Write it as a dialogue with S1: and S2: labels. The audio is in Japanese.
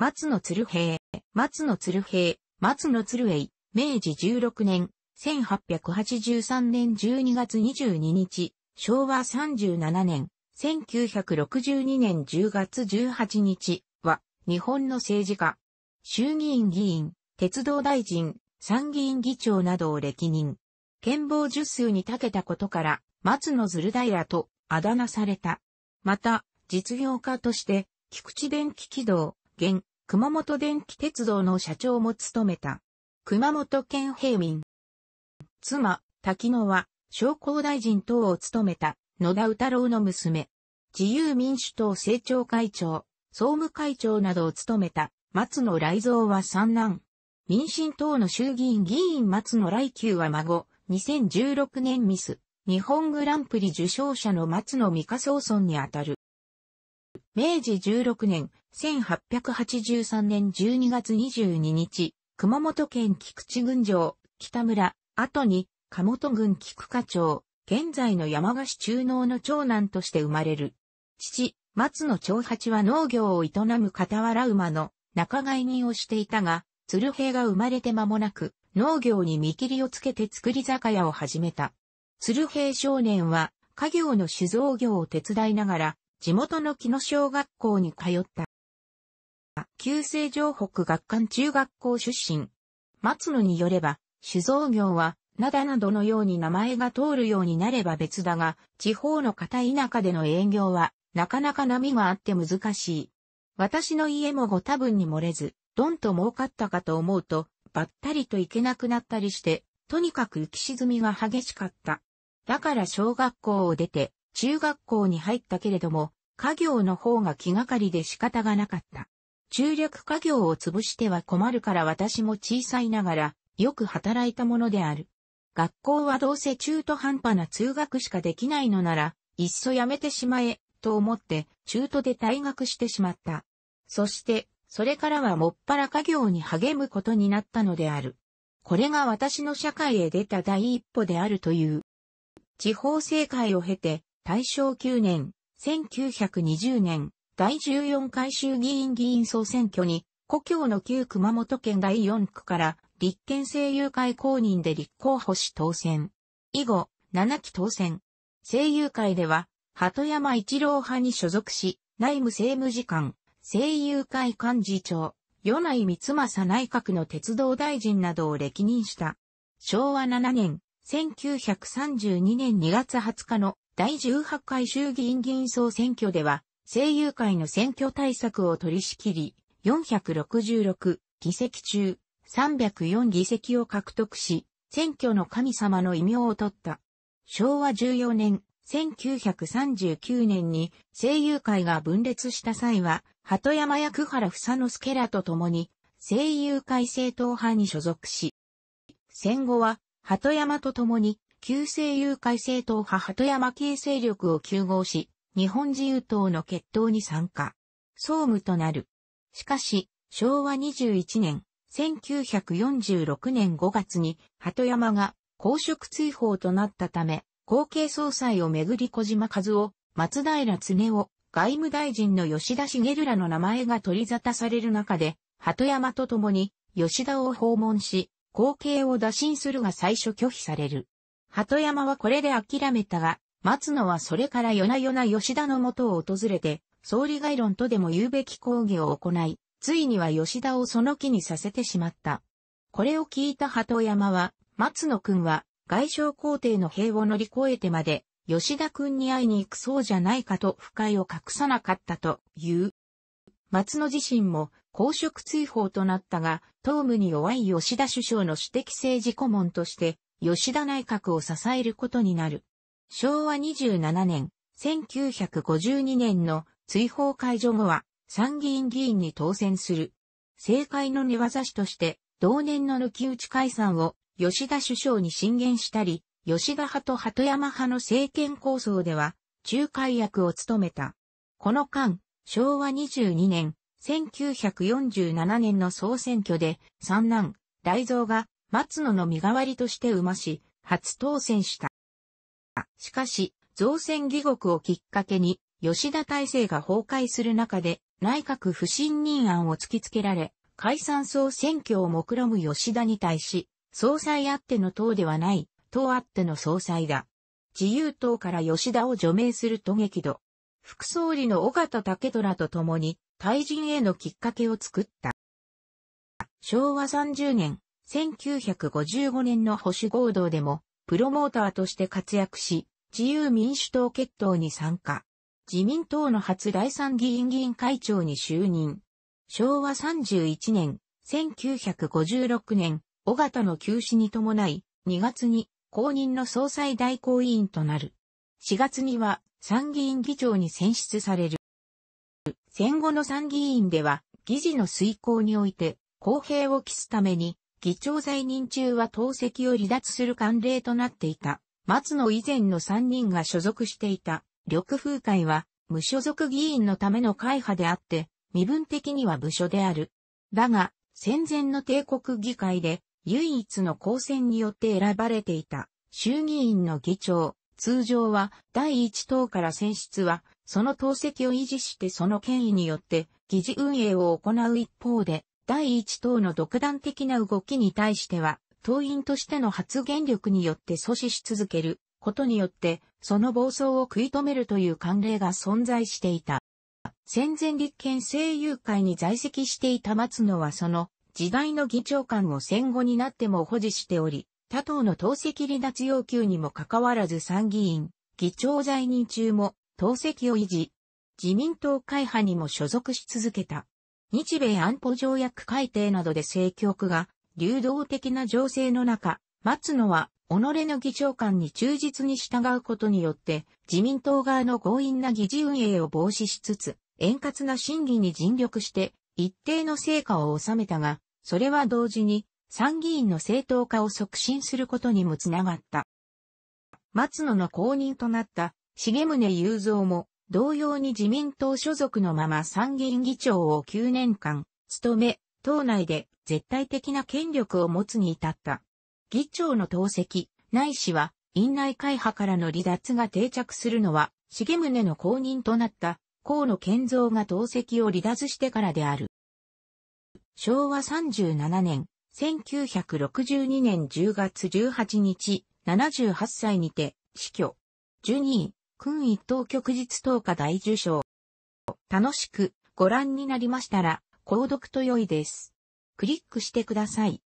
S1: 松野鶴平、松野鶴平、松野鶴平、明治16年、1883年12月22日、昭和37年、1962年10月18日は、日本の政治家、衆議院議員、鉄道大臣、参議院議長などを歴任。憲法十数に長けたことから、松野鶴平とあだ名された。また、実業家として、菊池電気軌道、現、熊本電気鉄道の社長も務めた。熊本県平民。妻、滝野は、商工大臣等を務めた、野田宇太郎の娘。自由民主党政調会長、総務会長などを務めた、松野来蔵は三男。民進党の衆議院議員松野来久は孫、2016年ミス、日本グランプリ受賞者の松野美香総村にあたる。明治16年、1883年12月22日、熊本県菊池郡上、北村、後に、鴨本郡菊花町、現在の山菓子中納の長男として生まれる。父、松野長八は農業を営む傍ら馬の仲買人をしていたが、鶴平が生まれて間もなく、農業に見切りをつけて作り酒屋を始めた。鶴平少年は、家業の酒造業を手伝いながら、地元の木野小学校に通った。旧成城北学館中学校出身。松野によれば、酒造業は、灘などのように名前が通るようになれば別だが、地方の片田舎での営業は、なかなか波があって難しい。私の家もご多分に漏れず、どんと儲かったかと思うと、ばったりと行けなくなったりして、とにかく浮き沈みが激しかった。だから小学校を出て、中学校に入ったけれども、家業の方が気がかりで仕方がなかった。中略家業を潰しては困るから私も小さいながら、よく働いたものである。学校はどうせ中途半端な通学しかできないのなら、いっそやめてしまえ、と思って、中途で退学してしまった。そして、それからはもっぱら家業に励むことになったのである。これが私の社会へ出た第一歩であるという。地方政界を経て、大正9年、1920年、第14回衆議院議員総選挙に、故郷の旧熊本県第4区から立憲声優会公認で立候補し当選。以後、7期当選。声優会では、鳩山一郎派に所属し、内務政務次官、声優会幹事長、与内光政内閣の鉄道大臣などを歴任した。昭和7年、1932年2月20日の第18回衆議院議員総選挙では、声優会の選挙対策を取り仕切り、466議席中304議席を獲得し、選挙の神様の異名を取った。昭和14年、1939年に声優会が分裂した際は、鳩山役原房之助らと共に、声優会政党派に所属し、戦後は鳩山と共に旧政友会政党派鳩山系勢力を休合し、日本自由党の決闘に参加。総務となる。しかし、昭和21年、1946年5月に、鳩山が公職追放となったため、後継総裁をめぐり小島和夫、松平恒夫、外務大臣の吉田茂らの名前が取り沙汰される中で、鳩山と共に吉田を訪問し、後継を打診するが最初拒否される。鳩山はこれで諦めたが、松野はそれから夜な夜な吉田の元を訪れて、総理概論とでも言うべき抗議を行い、ついには吉田をその気にさせてしまった。これを聞いた鳩山は、松野君は外相皇帝の兵を乗り越えてまで、吉田君に会いに行くそうじゃないかと不快を隠さなかったという。松野自身も公職追放となったが、党務に弱い吉田首相の私的政治顧問として吉田内閣を支えることになる。昭和27年、1952年の追放解除後は参議院議員に当選する。政界の寝技師として、同年の抜き打ち解散を吉田首相に進言したり、吉田派と鳩山派の政権構想では、仲介役を務めた。この間、昭和22年、1947年の総選挙で、三男、大蔵が松野の身代わりとして馬氏、初当選した。しかし、造船義国をきっかけに、吉田体制が崩壊する中で、内閣不信任案を突きつけられ、解散総選挙を目論む吉田に対し、総裁あっての党ではない、党あっての総裁だ。自由党から吉田を除名すると激怒。副総理の尾形武虎と共に、退陣へのきっかけを作った。昭和30年、1955年の保守合同でも、プロモーターとして活躍し、自由民主党決闘に参加。自民党の初第三議員議員会長に就任。昭和31年、1956年、尾形の休止に伴い、2月に公認の総裁代行委員となる。4月には参議院議長に選出される。戦後の参議院では、議事の遂行において、公平を期すために、議長在任中は党籍を離脱する慣例となっていた。松野以前の3人が所属していた緑風会は無所属議員のための会派であって、身分的には部署である。だが、戦前の帝国議会で唯一の公選によって選ばれていた衆議院の議長、通常は第一党から選出は、その党籍を維持してその権威によって議事運営を行う一方で、第一党の独断的な動きに対しては、党員としての発言力によって阻止し続けることによって、その暴走を食い止めるという慣例が存在していた。戦前立憲政友会に在籍していた松野はその時代の議長官を戦後になっても保持しており、他党の党籍離脱要求にもかかわらず参議院、議長在任中も党籍を維持、自民党会派にも所属し続けた。日米安保条約改定などで政局が流動的な情勢の中、松野は己の議長官に忠実に従うことによって、自民党側の強引な議事運営を防止しつつ、円滑な審議に尽力して、一定の成果を収めたが、それは同時に、参議院の正当化を促進することにもつながった。松野の後任となった、重宗雄三も、同様に自民党所属のまま参議院議長を9年間、務め、党内で絶対的な権力を持つに至った。議長の党籍、ないしは、院内会派からの離脱が定着するのは、重宗の後任となった、河野健三が党籍を離脱してからである。昭和37年、1962年10月18日、78歳にて、死去。12位、君一等旭日等価大受賞。楽しくご覧になりましたら、購読と良いです。クリックしてください。